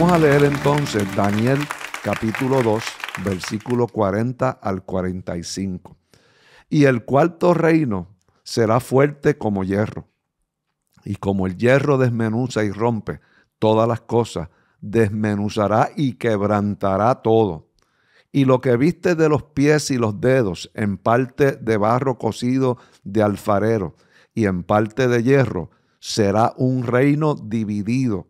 Vamos a leer entonces Daniel capítulo 2, versículo 40 al 45. Y el cuarto reino será fuerte como hierro. Y como el hierro desmenuza y rompe todas las cosas, desmenuzará y quebrantará todo. Y lo que viste de los pies y los dedos, en parte de barro cocido de alfarero y en parte de hierro, será un reino dividido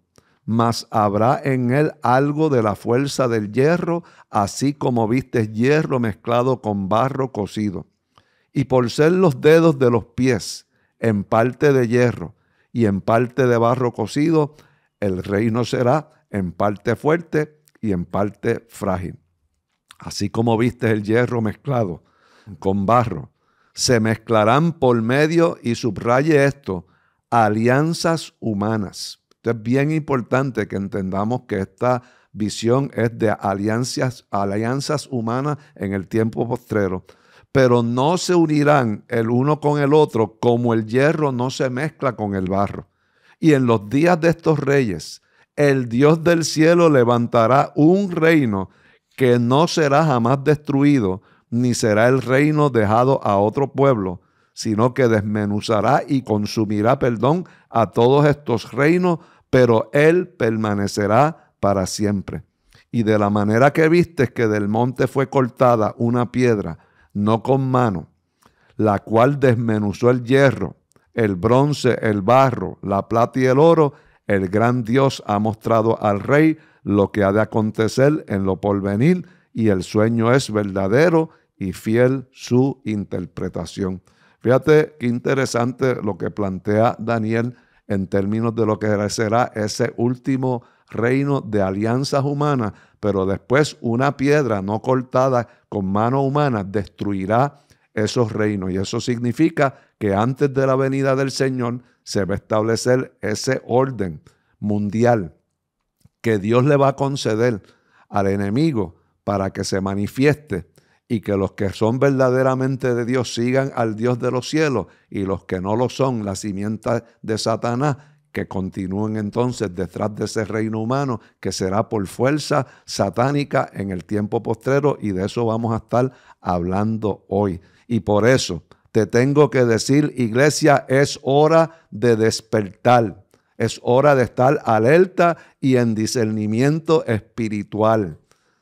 mas habrá en él algo de la fuerza del hierro, así como vistes hierro mezclado con barro cocido. Y por ser los dedos de los pies en parte de hierro y en parte de barro cocido, el reino será en parte fuerte y en parte frágil. Así como viste el hierro mezclado con barro, se mezclarán por medio, y subraye esto, alianzas humanas es bien importante que entendamos que esta visión es de alianzas, alianzas humanas en el tiempo postrero. Pero no se unirán el uno con el otro como el hierro no se mezcla con el barro. Y en los días de estos reyes, el Dios del cielo levantará un reino que no será jamás destruido, ni será el reino dejado a otro pueblo, sino que desmenuzará y consumirá, perdón, a todos estos reinos, pero él permanecerá para siempre. Y de la manera que vistes que del monte fue cortada una piedra, no con mano, la cual desmenuzó el hierro, el bronce, el barro, la plata y el oro, el gran Dios ha mostrado al rey lo que ha de acontecer en lo porvenir, y el sueño es verdadero y fiel su interpretación. Fíjate qué interesante lo que plantea Daniel en términos de lo que será ese último reino de alianzas humanas, pero después una piedra no cortada con mano humana destruirá esos reinos. Y eso significa que antes de la venida del Señor se va a establecer ese orden mundial que Dios le va a conceder al enemigo para que se manifieste y que los que son verdaderamente de Dios sigan al Dios de los cielos y los que no lo son, la simienta de Satanás, que continúen entonces detrás de ese reino humano que será por fuerza satánica en el tiempo postrero y de eso vamos a estar hablando hoy. Y por eso te tengo que decir, iglesia, es hora de despertar, es hora de estar alerta y en discernimiento espiritual.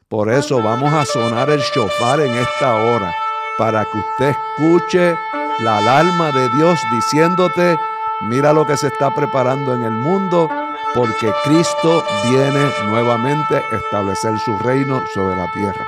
Por eso vamos a sonar el shofar en esta hora, para que usted escuche la alarma de Dios diciéndote, mira lo que se está preparando en el mundo, porque Cristo viene nuevamente a establecer su reino sobre la tierra.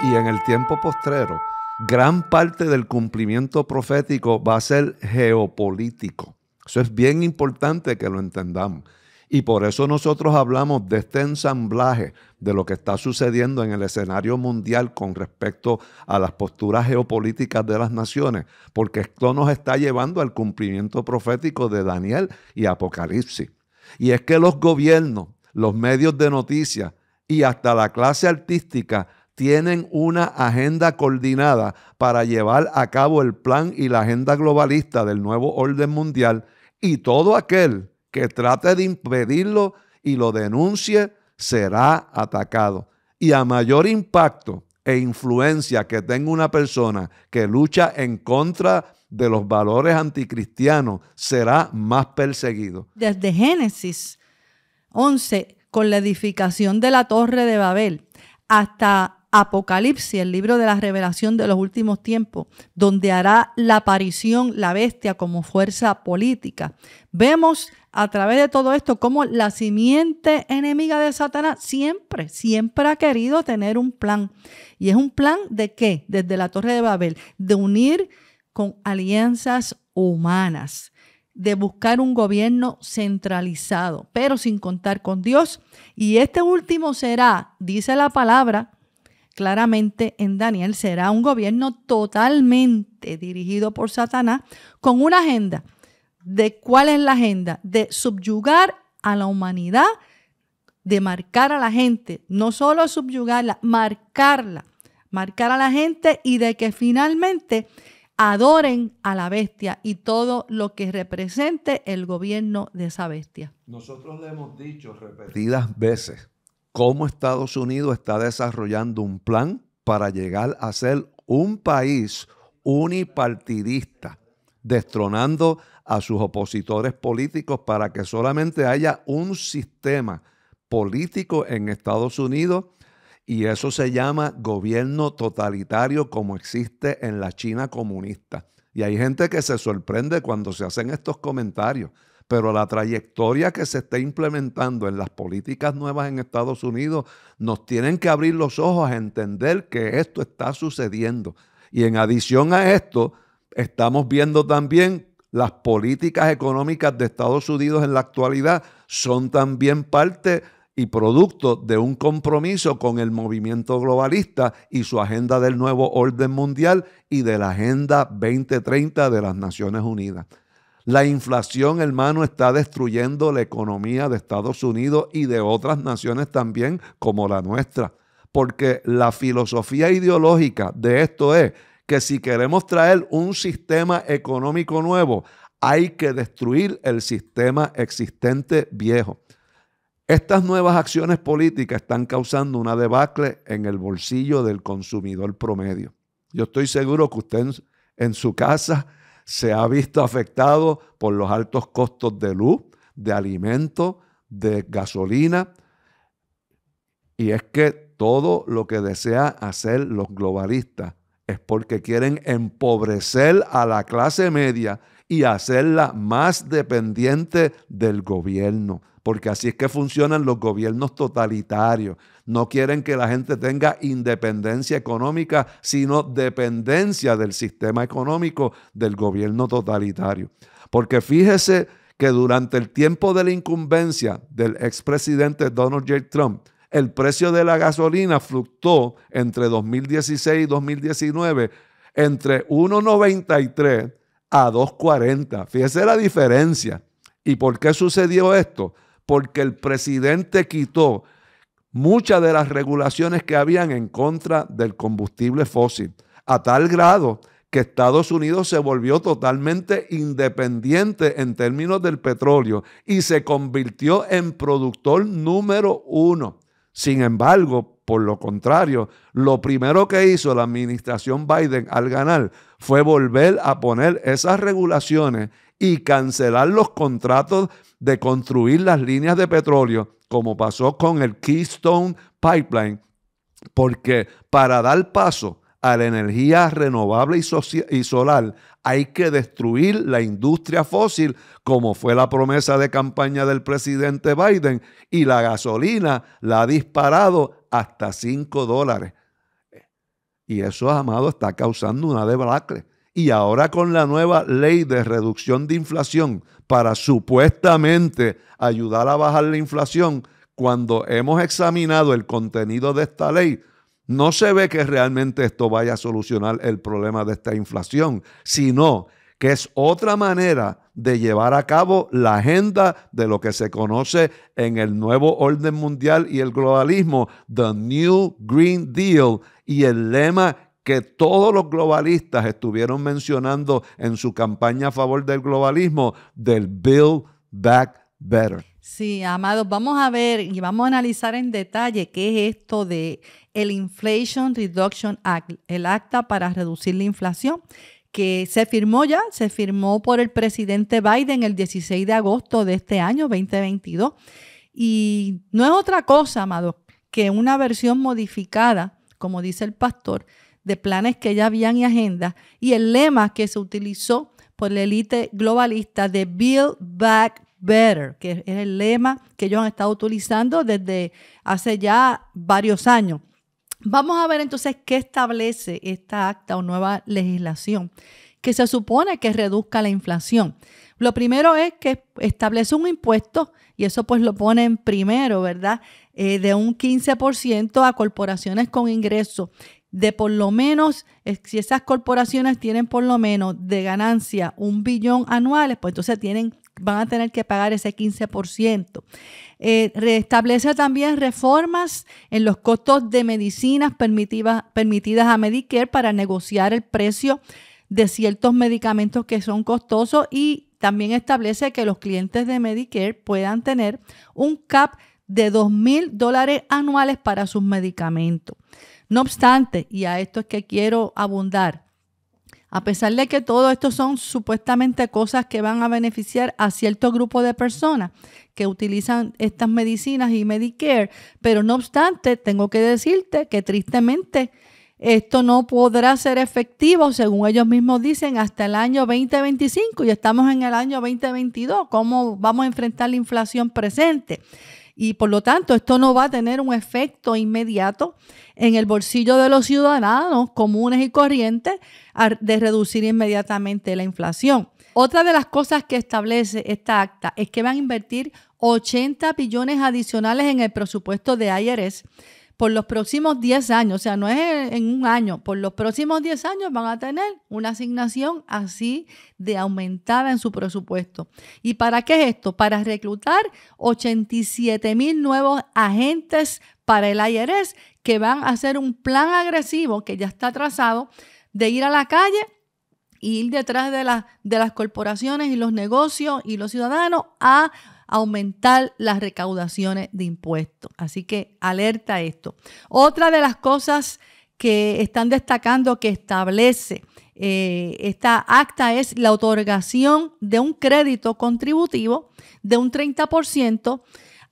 Y en el tiempo postrero, gran parte del cumplimiento profético va a ser geopolítico. Eso es bien importante que lo entendamos. Y por eso nosotros hablamos de este ensamblaje de lo que está sucediendo en el escenario mundial con respecto a las posturas geopolíticas de las naciones, porque esto nos está llevando al cumplimiento profético de Daniel y Apocalipsis. Y es que los gobiernos, los medios de noticias y hasta la clase artística tienen una agenda coordinada para llevar a cabo el plan y la agenda globalista del nuevo orden mundial y todo aquel que trate de impedirlo y lo denuncie será atacado. Y a mayor impacto e influencia que tenga una persona que lucha en contra de los valores anticristianos, será más perseguido. Desde Génesis 11, con la edificación de la torre de Babel, hasta Apocalipsis, el libro de la revelación de los últimos tiempos, donde hará la aparición la bestia como fuerza política. Vemos a través de todo esto cómo la simiente enemiga de Satanás siempre, siempre ha querido tener un plan. Y es un plan de qué? Desde la Torre de Babel, de unir con alianzas humanas de buscar un gobierno centralizado, pero sin contar con Dios. Y este último será, dice la palabra, claramente en Daniel, será un gobierno totalmente dirigido por Satanás con una agenda. ¿De cuál es la agenda? De subyugar a la humanidad, de marcar a la gente, no solo subyugarla, marcarla, marcar a la gente y de que finalmente adoren a la bestia y todo lo que represente el gobierno de esa bestia. Nosotros le hemos dicho repetidas veces cómo Estados Unidos está desarrollando un plan para llegar a ser un país unipartidista, destronando a sus opositores políticos para que solamente haya un sistema político en Estados Unidos y eso se llama gobierno totalitario como existe en la China comunista. Y hay gente que se sorprende cuando se hacen estos comentarios pero la trayectoria que se está implementando en las políticas nuevas en Estados Unidos nos tienen que abrir los ojos a entender que esto está sucediendo. Y en adición a esto, estamos viendo también las políticas económicas de Estados Unidos en la actualidad son también parte y producto de un compromiso con el movimiento globalista y su agenda del nuevo orden mundial y de la Agenda 2030 de las Naciones Unidas. La inflación, hermano, está destruyendo la economía de Estados Unidos y de otras naciones también como la nuestra. Porque la filosofía ideológica de esto es que si queremos traer un sistema económico nuevo, hay que destruir el sistema existente viejo. Estas nuevas acciones políticas están causando una debacle en el bolsillo del consumidor promedio. Yo estoy seguro que usted en su casa se ha visto afectado por los altos costos de luz, de alimento, de gasolina. Y es que todo lo que desean hacer los globalistas es porque quieren empobrecer a la clase media y hacerla más dependiente del gobierno, porque así es que funcionan los gobiernos totalitarios. No quieren que la gente tenga independencia económica, sino dependencia del sistema económico del gobierno totalitario. Porque fíjese que durante el tiempo de la incumbencia del expresidente Donald J. Trump, el precio de la gasolina fluctuó entre 2016 y 2019 entre 1,93 a 2,40. Fíjese la diferencia. ¿Y por qué sucedió esto? porque el presidente quitó muchas de las regulaciones que habían en contra del combustible fósil, a tal grado que Estados Unidos se volvió totalmente independiente en términos del petróleo y se convirtió en productor número uno. Sin embargo, por lo contrario, lo primero que hizo la administración Biden al ganar fue volver a poner esas regulaciones y cancelar los contratos de construir las líneas de petróleo, como pasó con el Keystone Pipeline, porque para dar paso a la energía renovable y, solar. Hay que destruir la industria fósil, como fue la promesa de campaña del presidente Biden, y la gasolina la ha disparado hasta 5 dólares. Y eso, amado, está causando una debacle. Y ahora con la nueva ley de reducción de inflación para supuestamente ayudar a bajar la inflación, cuando hemos examinado el contenido de esta ley, no se ve que realmente esto vaya a solucionar el problema de esta inflación, sino que es otra manera de llevar a cabo la agenda de lo que se conoce en el nuevo orden mundial y el globalismo, The New Green Deal, y el lema que todos los globalistas estuvieron mencionando en su campaña a favor del globalismo, del Build Back Better. Sí, amados, vamos a ver y vamos a analizar en detalle qué es esto de el Inflation Reduction Act, el acta para reducir la inflación, que se firmó ya, se firmó por el presidente Biden el 16 de agosto de este año 2022. Y no es otra cosa, amado, que una versión modificada, como dice el pastor, de planes que ya habían y agendas, y el lema que se utilizó por la élite globalista de Build Back Better, que es el lema que ellos han estado utilizando desde hace ya varios años. Vamos a ver entonces qué establece esta acta o nueva legislación que se supone que reduzca la inflación. Lo primero es que establece un impuesto y eso pues lo ponen primero, ¿verdad? Eh, de un 15% a corporaciones con ingresos de por lo menos, si esas corporaciones tienen por lo menos de ganancia un billón anuales, pues entonces tienen van a tener que pagar ese 15%. Eh, restablece también reformas en los costos de medicinas permitidas, permitidas a Medicare para negociar el precio de ciertos medicamentos que son costosos y también establece que los clientes de Medicare puedan tener un CAP de 2.000 dólares anuales para sus medicamentos. No obstante, y a esto es que quiero abundar, a pesar de que todo esto son supuestamente cosas que van a beneficiar a cierto grupo de personas que utilizan estas medicinas y Medicare, pero no obstante, tengo que decirte que tristemente esto no podrá ser efectivo, según ellos mismos dicen, hasta el año 2025 y estamos en el año 2022. ¿Cómo vamos a enfrentar la inflación presente? Y por lo tanto, esto no va a tener un efecto inmediato en el bolsillo de los ciudadanos comunes y corrientes de reducir inmediatamente la inflación. Otra de las cosas que establece esta acta es que van a invertir 80 billones adicionales en el presupuesto de IRS por los próximos 10 años, o sea, no es en un año, por los próximos 10 años van a tener una asignación así de aumentada en su presupuesto. ¿Y para qué es esto? Para reclutar 87 mil nuevos agentes para el IRS que van a hacer un plan agresivo que ya está trazado de ir a la calle e ir detrás de, de las corporaciones y los negocios y los ciudadanos a aumentar las recaudaciones de impuestos. Así que alerta esto. Otra de las cosas que están destacando que establece eh, esta acta es la otorgación de un crédito contributivo de un 30%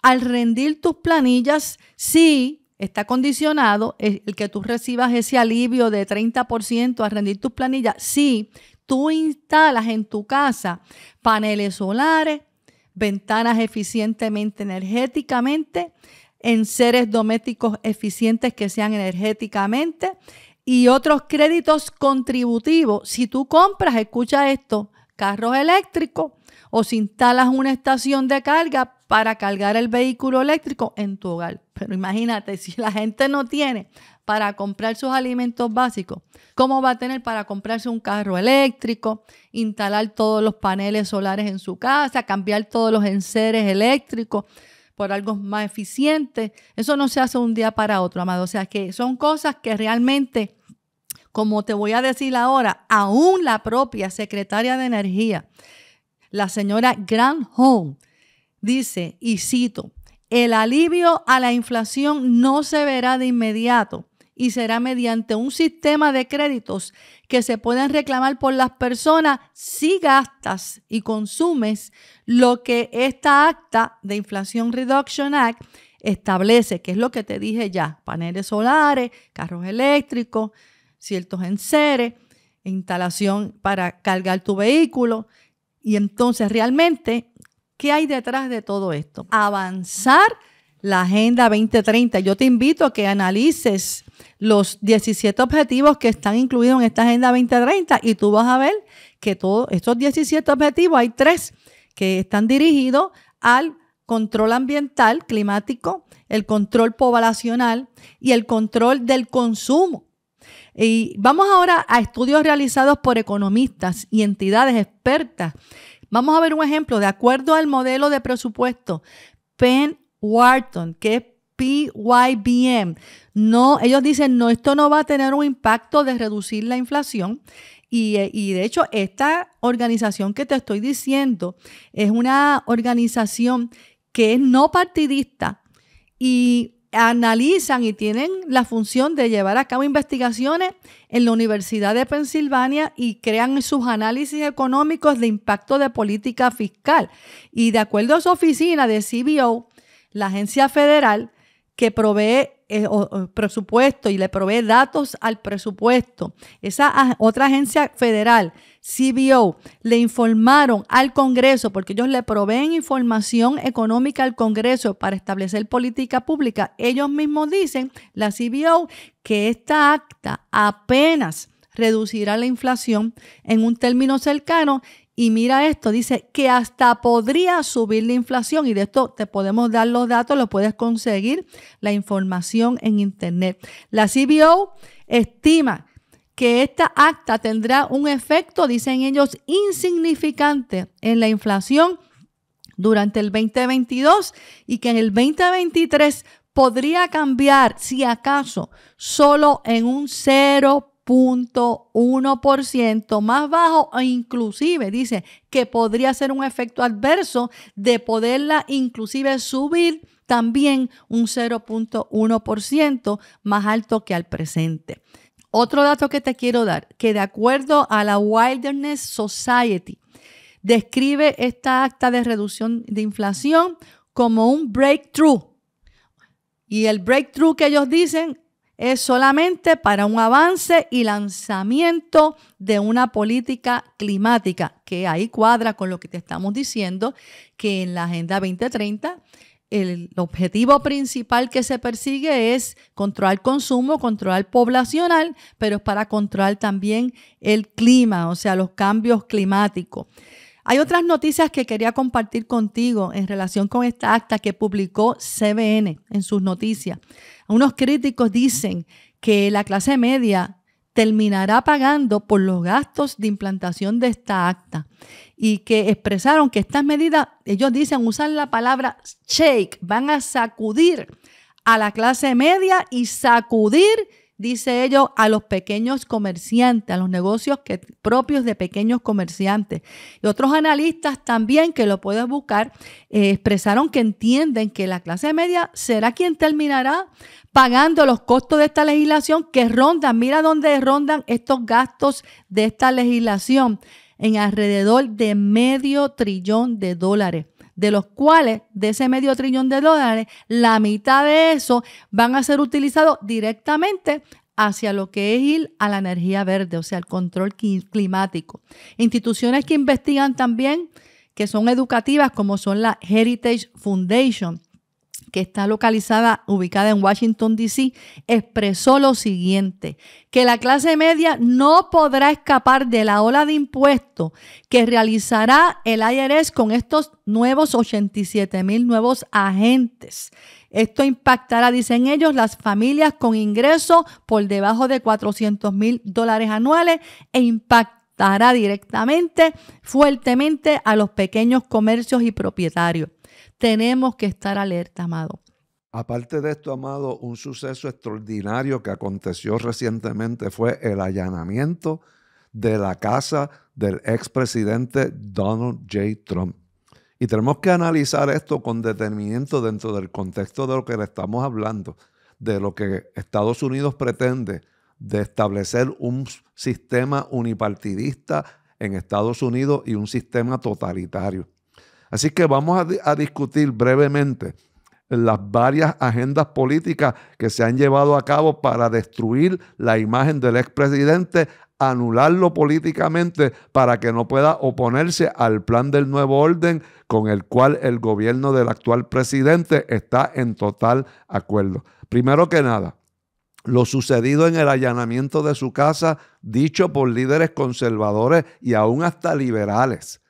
al rendir tus planillas si está condicionado el que tú recibas ese alivio de 30% a rendir tus planillas si tú instalas en tu casa paneles solares, ventanas eficientemente energéticamente, en seres domésticos eficientes que sean energéticamente y otros créditos contributivos. Si tú compras, escucha esto, carros eléctricos o si instalas una estación de carga para cargar el vehículo eléctrico en tu hogar. Pero imagínate, si la gente no tiene para comprar sus alimentos básicos, ¿cómo va a tener para comprarse un carro eléctrico, instalar todos los paneles solares en su casa, cambiar todos los enseres eléctricos? por algo más eficiente. Eso no se hace un día para otro, amado. O sea que son cosas que realmente, como te voy a decir ahora, aún la propia secretaria de Energía la señora Granholm, dice, y cito, el alivio a la inflación no se verá de inmediato y será mediante un sistema de créditos que se pueden reclamar por las personas si gastas y consumes lo que esta acta de Inflación Reduction Act establece, que es lo que te dije ya, paneles solares, carros eléctricos, ciertos enseres, instalación para cargar tu vehículo, y entonces, realmente, ¿qué hay detrás de todo esto? Avanzar la Agenda 2030. Yo te invito a que analices los 17 objetivos que están incluidos en esta Agenda 2030 y tú vas a ver que todos estos 17 objetivos, hay tres que están dirigidos al control ambiental, climático, el control poblacional y el control del consumo. Y vamos ahora a estudios realizados por economistas y entidades expertas. Vamos a ver un ejemplo de acuerdo al modelo de presupuesto Penn Wharton, que es PYBM. No, ellos dicen, no, esto no va a tener un impacto de reducir la inflación. Y, eh, y, de hecho, esta organización que te estoy diciendo es una organización que es no partidista y analizan y tienen la función de llevar a cabo investigaciones en la Universidad de Pensilvania y crean sus análisis económicos de impacto de política fiscal. Y de acuerdo a su oficina de CBO, la agencia federal que provee eh, presupuesto y le provee datos al presupuesto. Esa otra agencia federal, CBO, le informaron al Congreso, porque ellos le proveen información económica al Congreso para establecer política pública. Ellos mismos dicen, la CBO, que esta acta apenas reducirá la inflación en un término cercano y mira esto, dice que hasta podría subir la inflación y de esto te podemos dar los datos, lo puedes conseguir la información en internet. La CBO estima que esta acta tendrá un efecto, dicen ellos, insignificante en la inflación durante el 2022 y que en el 2023 podría cambiar, si acaso, solo en un 0 0.1% más bajo e inclusive dice que podría ser un efecto adverso de poderla inclusive subir también un 0.1% más alto que al presente. Otro dato que te quiero dar, que de acuerdo a la Wilderness Society, describe esta acta de reducción de inflación como un breakthrough. Y el breakthrough que ellos dicen es solamente para un avance y lanzamiento de una política climática, que ahí cuadra con lo que te estamos diciendo, que en la Agenda 2030 el objetivo principal que se persigue es controlar consumo, controlar poblacional, pero es para controlar también el clima, o sea, los cambios climáticos. Hay otras noticias que quería compartir contigo en relación con esta acta que publicó CBN en sus noticias. Unos críticos dicen que la clase media terminará pagando por los gastos de implantación de esta acta y que expresaron que estas medidas, ellos dicen, usar la palabra shake, van a sacudir a la clase media y sacudir dice ello, a los pequeños comerciantes, a los negocios que, propios de pequeños comerciantes. Y otros analistas también, que lo puedes buscar, eh, expresaron que entienden que la clase media será quien terminará pagando los costos de esta legislación que rondan, mira dónde rondan estos gastos de esta legislación, en alrededor de medio trillón de dólares de los cuales de ese medio trillón de dólares, la mitad de eso van a ser utilizados directamente hacia lo que es ir a la energía verde, o sea, el control climático. Instituciones que investigan también, que son educativas, como son la Heritage Foundation, que está localizada, ubicada en Washington, D.C., expresó lo siguiente, que la clase media no podrá escapar de la ola de impuestos que realizará el IRS con estos nuevos 87 mil nuevos agentes. Esto impactará, dicen ellos, las familias con ingresos por debajo de 400 mil dólares anuales e impactará directamente, fuertemente a los pequeños comercios y propietarios tenemos que estar alerta, amado. Aparte de esto, amado, un suceso extraordinario que aconteció recientemente fue el allanamiento de la casa del expresidente Donald J. Trump. Y tenemos que analizar esto con detenimiento dentro del contexto de lo que le estamos hablando, de lo que Estados Unidos pretende de establecer un sistema unipartidista en Estados Unidos y un sistema totalitario. Así que vamos a, discutir brevemente las varias agendas políticas que se han llevado a cabo para destruir la imagen del expresidente, anularlo políticamente para que no pueda oponerse al plan del nuevo orden con el cual el gobierno del actual presidente está en total acuerdo. Primero que nada, lo sucedido en el allanamiento de su casa, dicho por líderes conservadores y aún hasta liberales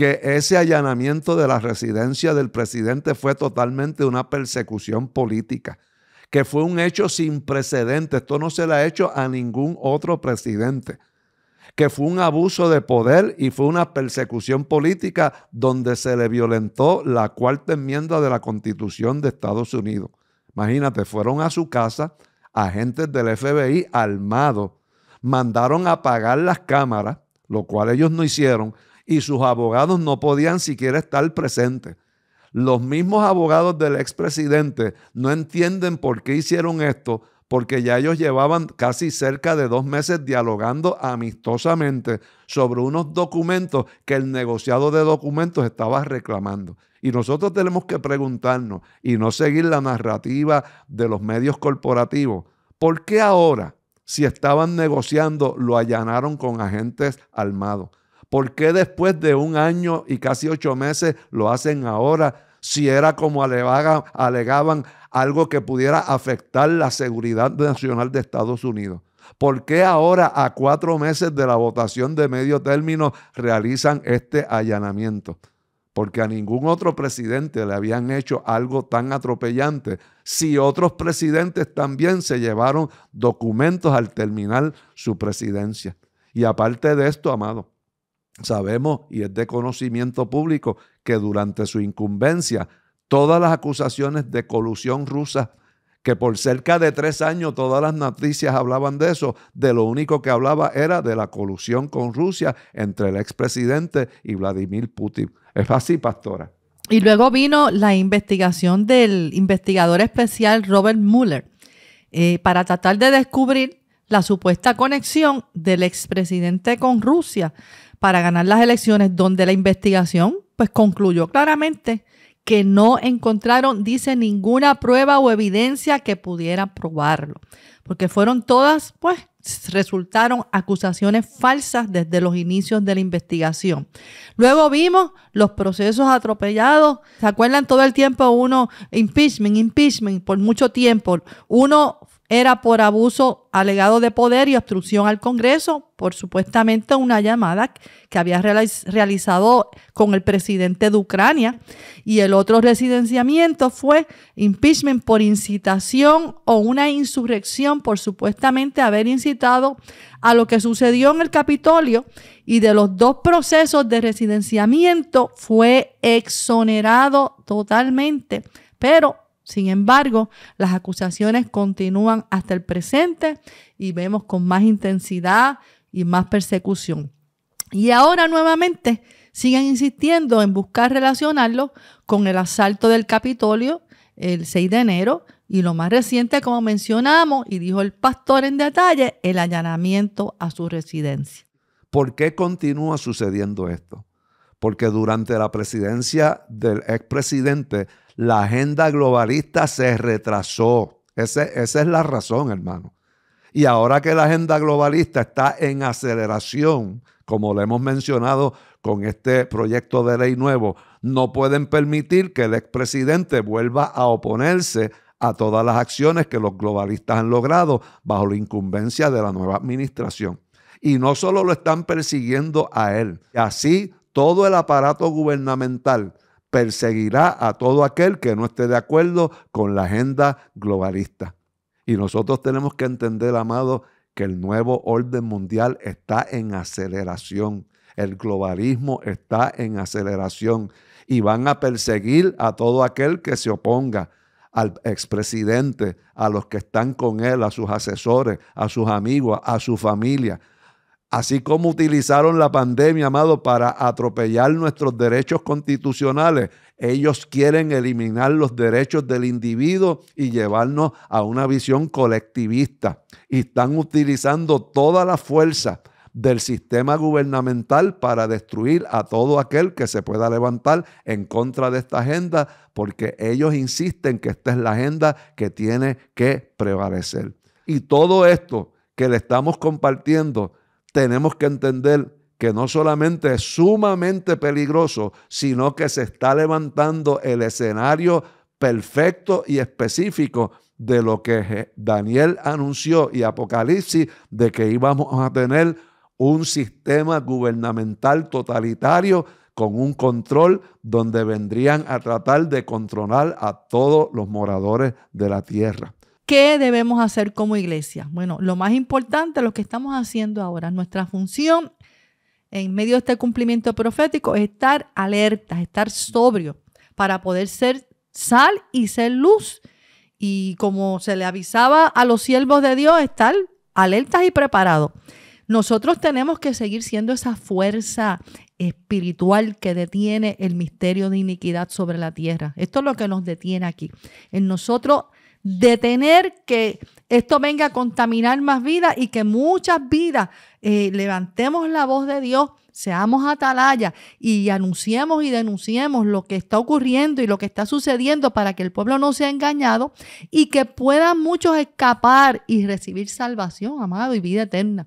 que ese allanamiento de la residencia del presidente fue totalmente una persecución política, que fue un hecho sin precedentes. Esto no se le ha hecho a ningún otro presidente que fue un abuso de poder y fue una persecución política donde se le violentó la cuarta enmienda de la Constitución de Estados Unidos. Imagínate, fueron a su casa agentes del FBI armados, mandaron a apagar las cámaras, lo cual ellos no hicieron, y sus abogados no podían siquiera estar presentes. Los mismos abogados del expresidente no entienden por qué hicieron esto, porque ya ellos llevaban casi cerca de dos meses dialogando amistosamente sobre unos documentos que el negociado de documentos estaba reclamando. Y nosotros tenemos que preguntarnos y no seguir la narrativa de los medios corporativos. ¿Por qué ahora, si estaban negociando, lo allanaron con agentes armados? ¿Por qué después de un año y casi ocho meses lo hacen ahora? Si era como alegaban, algo que pudiera afectar la seguridad nacional de Estados Unidos. ¿Por qué ahora, a cuatro meses de la votación de medio término, realizan este allanamiento? Porque a ningún otro presidente le habían hecho algo tan atropellante. Si otros presidentes también se llevaron documentos al terminar su presidencia. Y aparte de esto, amado, Sabemos, y es de conocimiento público, que durante su incumbencia, todas las acusaciones de colusión rusa, que por cerca de tres años todas las noticias hablaban de eso, de lo único que hablaba era de la colusión con Rusia entre el expresidente y Vladimir Putin. Es así, pastora. Y luego vino la investigación del investigador especial Robert Mueller eh, para tratar de descubrir la supuesta conexión del expresidente con Rusia para ganar las elecciones, donde la investigación pues concluyó claramente que no encontraron, dice, ninguna prueba o evidencia que pudiera probarlo, porque fueron todas, pues, resultaron acusaciones falsas desde los inicios de la investigación. Luego vimos los procesos atropellados. ¿Se acuerdan todo el tiempo uno, impeachment, impeachment, por mucho tiempo? Uno era por abuso alegado de poder y obstrucción al Congreso por supuestamente una llamada que había realizado con el presidente de Ucrania. Y el otro residenciamiento fue impeachment por incitación o una insurrección por supuestamente haber incitado a lo que sucedió en el Capitolio. Y de los dos procesos de residenciamiento fue exonerado totalmente, pero sin embargo, las acusaciones continúan hasta el presente y vemos con más intensidad y más persecución. Y ahora nuevamente siguen insistiendo en buscar relacionarlo con el asalto del Capitolio el 6 de enero y lo más reciente, como mencionamos y dijo el pastor en detalle, el allanamiento a su residencia. ¿Por qué continúa sucediendo esto? Porque durante la presidencia del expresidente la agenda globalista se retrasó. esa es la razón, hermano. Y ahora que la agenda globalista está en aceleración, como lo hemos mencionado con este proyecto de ley nuevo, no pueden permitir que el expresidente vuelva a oponerse a todas las acciones que los globalistas han logrado bajo la incumbencia de la nueva administración. Y no solo lo están persiguiendo a él, así todo el aparato gubernamental perseguirá a todo aquel que no esté de acuerdo con la agenda globalista. Y nosotros tenemos que entender, amado, que el nuevo orden mundial está en aceleración. El globalismo está en aceleración y van a perseguir a todo aquel que se oponga al expresidente, a los que están con él, a sus asesores, a sus amigos, a su familia, así como utilizaron la pandemia, amado, para atropellar nuestros derechos constitucionales, ellos quieren eliminar los derechos del individuo y llevarnos a una visión colectivista. Y están utilizando toda la fuerza del sistema gubernamental para destruir a todo aquel que se pueda levantar en contra de esta agenda, porque ellos insisten que esta es la agenda que tiene que prevalecer. Y todo esto que le estamos compartiendo tenemos que entender que no solamente es sumamente peligroso, sino que se está levantando el escenario perfecto y específico de lo que Daniel anunció y Apocalipsis, de que íbamos a tener un sistema gubernamental totalitario con un control donde vendrían a tratar de controlar a todos los moradores de la tierra. ¿Qué debemos hacer como iglesia? Bueno, lo más importante, lo que estamos haciendo ahora, nuestra función en medio de este cumplimiento profético es estar alerta estar sobrio para poder ser sal y ser luz. Y como se le avisaba a los siervos de Dios, estar alertas y preparados. Nosotros tenemos que seguir siendo esa fuerza espiritual que detiene el misterio de iniquidad sobre la tierra. Esto es lo que nos detiene aquí. En nosotros de tener que esto venga a contaminar más vidas y que muchas vidas eh, levantemos la voz de Dios, seamos atalaya y anunciemos y denunciemos lo que está ocurriendo y lo que está sucediendo para que el pueblo no sea engañado y que puedan muchos escapar y recibir salvación, amado, y vida eterna.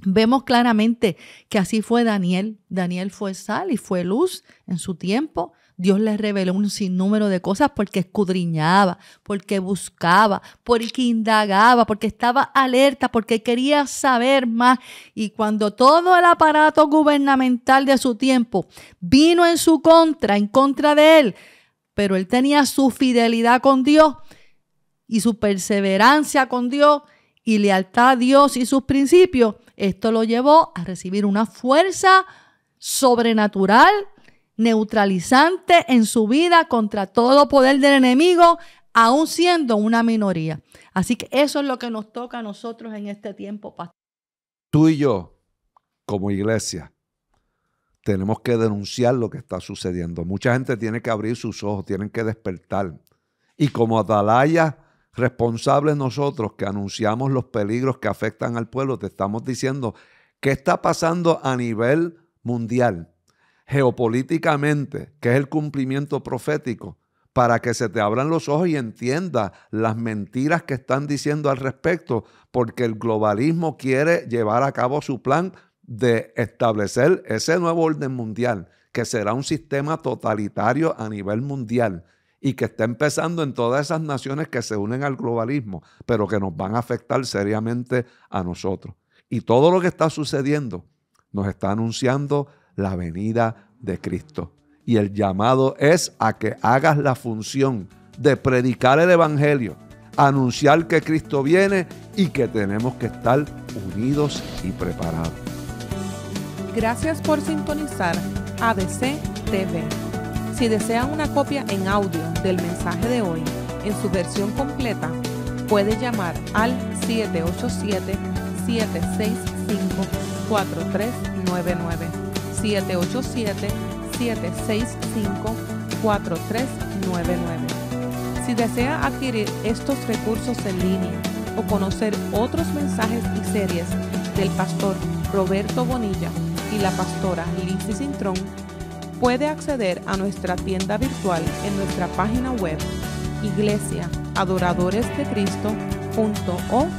Vemos claramente que así fue Daniel. Daniel fue sal y fue luz en su tiempo Dios le reveló un sinnúmero de cosas porque escudriñaba, porque buscaba, porque indagaba, porque estaba alerta, porque quería saber más. Y cuando todo el aparato gubernamental de su tiempo vino en su contra, en contra de él, pero él tenía su fidelidad con Dios y su perseverancia con Dios y lealtad a Dios y sus principios, esto lo llevó a recibir una fuerza sobrenatural neutralizante en su vida contra todo poder del enemigo, aún siendo una minoría. Así que eso es lo que nos toca a nosotros en este tiempo, pastor. Tú y yo, como iglesia, tenemos que denunciar lo que está sucediendo. Mucha gente tiene que abrir sus ojos, tienen que despertar. Y como atalaya responsables nosotros que anunciamos los peligros que afectan al pueblo, te estamos diciendo qué está pasando a nivel mundial geopolíticamente, que es el cumplimiento profético, para que se te abran los ojos y entiendas las mentiras que están diciendo al respecto, porque el globalismo quiere llevar a cabo su plan de establecer ese nuevo orden mundial, que será un sistema totalitario a nivel mundial y que está empezando en todas esas naciones que se unen al globalismo, pero que nos van a afectar seriamente a nosotros. Y todo lo que está sucediendo nos está anunciando la venida de Cristo. Y el llamado es a que hagas la función de predicar el Evangelio, anunciar que Cristo viene y que tenemos que estar unidos y preparados. Gracias por sintonizar ABC TV. Si desean una copia en audio del mensaje de hoy, en su versión completa, puede llamar al 787-765-4399 787-765-4399. Si desea adquirir estos recursos en línea o conocer otros mensajes y series del pastor Roberto Bonilla y la pastora Lizzy Cintrón, puede acceder a nuestra tienda virtual en nuestra página web iglesiaadoradoresdecristo.org.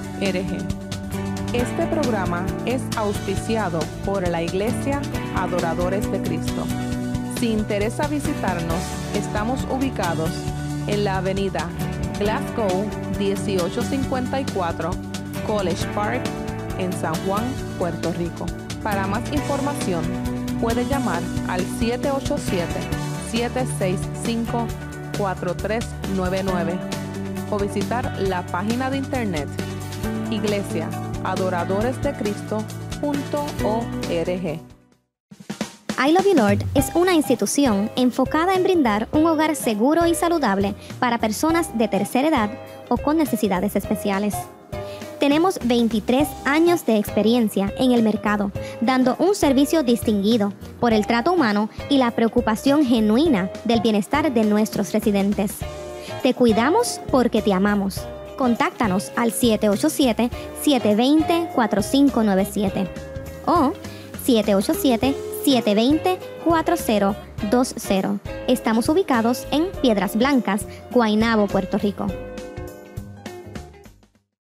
Este programa es auspiciado por la Iglesia adoradores de Cristo. Si interesa visitarnos, estamos ubicados en la avenida Glasgow 1854, College Park, en San Juan, Puerto Rico. Para más información, puede llamar al 787-765-4399 o visitar la página de internet iglesiaadoradoresdecristo.org. I Love You Lord es una institución enfocada en brindar un hogar seguro y saludable para personas de tercera edad o con necesidades especiales. Tenemos 23 años de experiencia en el mercado, dando un servicio distinguido por el trato humano y la preocupación genuina del bienestar de nuestros residentes. Te cuidamos porque te amamos. Contáctanos al 787-720-4597 o 787 720-4020. Estamos ubicados en Piedras Blancas, Guaynabo, Puerto Rico.